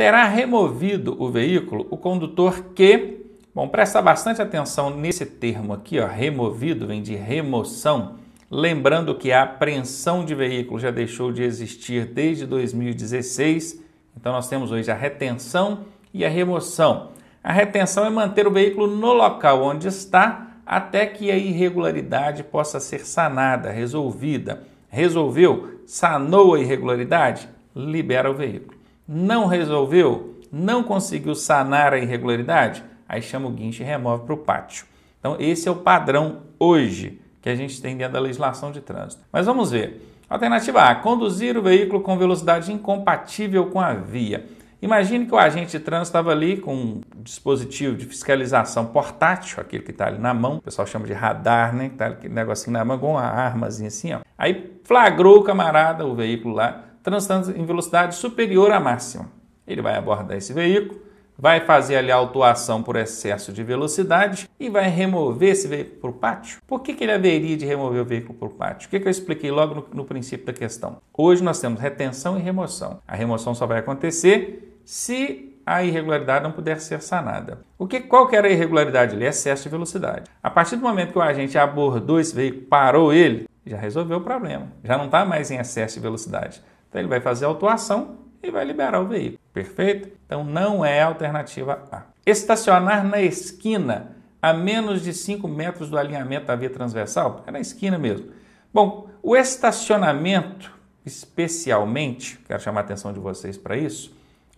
terá removido o veículo o condutor que. Bom, presta bastante atenção nesse termo aqui, ó, removido, vem de remoção. Lembrando que a apreensão de veículo já deixou de existir desde 2016, então nós temos hoje a retenção e a remoção. A retenção é manter o veículo no local onde está até que a irregularidade possa ser sanada, resolvida. Resolveu, sanou a irregularidade, libera o veículo não resolveu, não conseguiu sanar a irregularidade, aí chama o guincho e remove para o pátio. Então, esse é o padrão hoje que a gente tem dentro da legislação de trânsito. Mas vamos ver. Alternativa A: conduzir o veículo com velocidade incompatível com a via. Imagine que o agente de trânsito estava ali com um dispositivo de fiscalização portátil, aquele que está ali na mão, o pessoal chama de radar, né? Que está aquele negocinho na mão, com uma armazinha assim, ó. Aí flagrou o camarada, o veículo lá, transitando em velocidade superior à máxima. Ele vai abordar esse veículo, vai fazer ali a autuação por excesso de velocidade e vai remover esse veículo para o pátio. Por que, que ele haveria de remover o veículo para o pátio? O que, que eu expliquei logo no, no princípio da questão? Hoje nós temos retenção e remoção. A remoção só vai acontecer se a irregularidade não puder ser sanada. O que, qual que era a irregularidade ali? Excesso de velocidade. A partir do momento que o agente abordou esse veículo, parou ele, já resolveu o problema. Já não está mais em excesso de velocidade. Então ele vai fazer a autuação e vai liberar o veículo. Perfeito? Então não é a alternativa A. Estacionar na esquina a menos de 5 metros do alinhamento da via transversal? É na esquina mesmo. Bom, o estacionamento, especialmente, quero chamar a atenção de vocês para isso,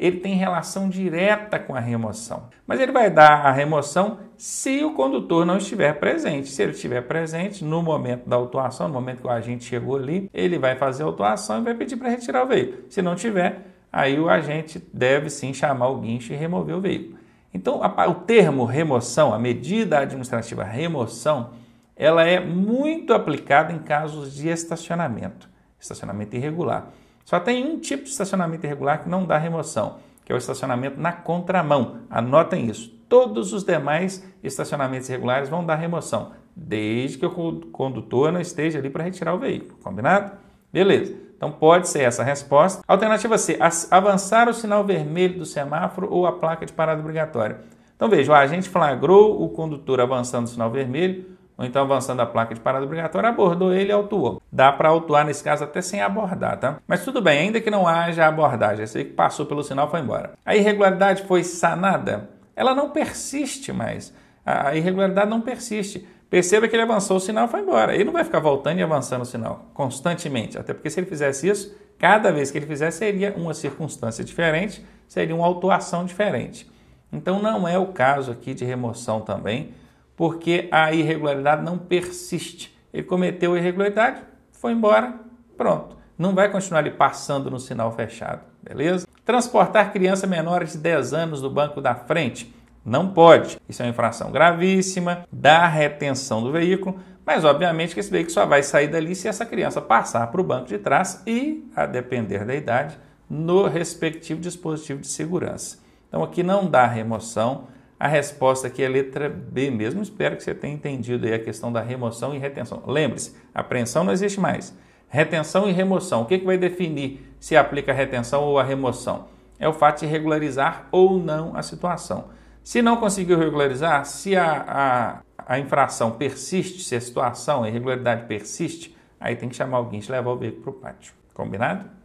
ele tem relação direta com a remoção. Mas ele vai dar a remoção se o condutor não estiver presente. Se ele estiver presente no momento da autuação, no momento que o agente chegou ali, ele vai fazer a autuação e vai pedir para retirar o veículo. Se não tiver, aí o agente deve sim chamar o guincho e remover o veículo. Então, o termo remoção, a medida administrativa remoção, ela é muito aplicada em casos de estacionamento, estacionamento irregular. Só tem um tipo de estacionamento irregular que não dá remoção, que é o estacionamento na contramão. Anotem isso. Todos os demais estacionamentos irregulares vão dar remoção, desde que o condutor não esteja ali para retirar o veículo. Combinado? Beleza. Então pode ser essa a resposta. Alternativa C, avançar o sinal vermelho do semáforo ou a placa de parada obrigatória. Então veja, o agente flagrou o condutor avançando o sinal vermelho, ou então avançando a placa de parada obrigatória, abordou ele e autuou. Dá para autuar nesse caso até sem abordar, tá? Mas tudo bem, ainda que não haja abordagem, esse que passou pelo sinal foi embora. A irregularidade foi sanada? Ela não persiste mais. A irregularidade não persiste. Perceba que ele avançou o sinal e foi embora. Ele não vai ficar voltando e avançando o sinal constantemente, até porque se ele fizesse isso, cada vez que ele fizesse seria uma circunstância diferente, seria uma autuação diferente. Então não é o caso aqui de remoção também porque a irregularidade não persiste. Ele cometeu a irregularidade, foi embora, pronto. Não vai continuar ali passando no sinal fechado, beleza? Transportar criança menor de 10 anos do banco da frente. Não pode. Isso é uma infração gravíssima, dá retenção do veículo, mas obviamente que esse veículo só vai sair dali se essa criança passar para o banco de trás e, a depender da idade, no respectivo dispositivo de segurança. Então aqui não dá remoção, a resposta aqui é letra B mesmo. Espero que você tenha entendido aí a questão da remoção e retenção. Lembre-se, apreensão não existe mais. Retenção e remoção. O que, que vai definir se aplica a retenção ou a remoção? É o fato de regularizar ou não a situação. Se não conseguiu regularizar, se a, a, a infração persiste, se a situação, a irregularidade persiste, aí tem que chamar alguém e levar o veículo para o pátio. Combinado?